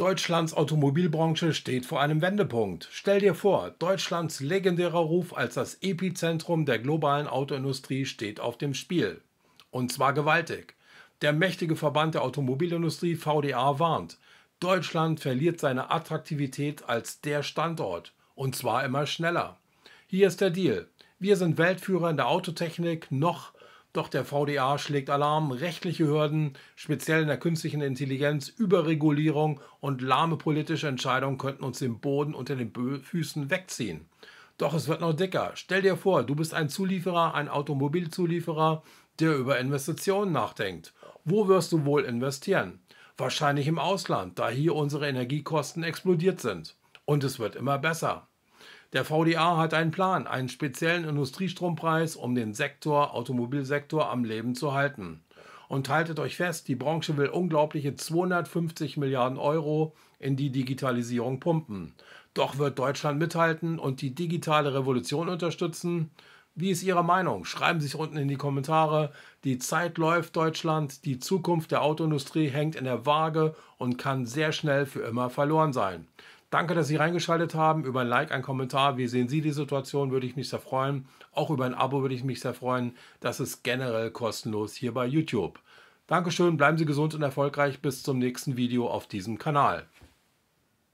Deutschlands Automobilbranche steht vor einem Wendepunkt. Stell dir vor, Deutschlands legendärer Ruf als das Epizentrum der globalen Autoindustrie steht auf dem Spiel. Und zwar gewaltig. Der mächtige Verband der Automobilindustrie VDA warnt, Deutschland verliert seine Attraktivität als der Standort. Und zwar immer schneller. Hier ist der Deal. Wir sind Weltführer in der Autotechnik, noch doch der VDA schlägt Alarm, rechtliche Hürden, speziell in der künstlichen Intelligenz, Überregulierung und lahme politische Entscheidungen könnten uns den Boden unter den Füßen wegziehen. Doch es wird noch dicker. Stell dir vor, du bist ein Zulieferer, ein Automobilzulieferer, der über Investitionen nachdenkt. Wo wirst du wohl investieren? Wahrscheinlich im Ausland, da hier unsere Energiekosten explodiert sind. Und es wird immer besser. Der VDA hat einen Plan, einen speziellen Industriestrompreis, um den Sektor, Automobilsektor am Leben zu halten. Und haltet euch fest, die Branche will unglaubliche 250 Milliarden Euro in die Digitalisierung pumpen. Doch wird Deutschland mithalten und die digitale Revolution unterstützen? Wie ist Ihre Meinung? Schreiben Sie es unten in die Kommentare. Die Zeit läuft Deutschland, die Zukunft der Autoindustrie hängt in der Waage und kann sehr schnell für immer verloren sein. Danke, dass Sie reingeschaltet haben. Über ein Like, ein Kommentar, wie sehen Sie die Situation, würde ich mich sehr freuen. Auch über ein Abo würde ich mich sehr freuen. Das ist generell kostenlos hier bei YouTube. Dankeschön, bleiben Sie gesund und erfolgreich. Bis zum nächsten Video auf diesem Kanal.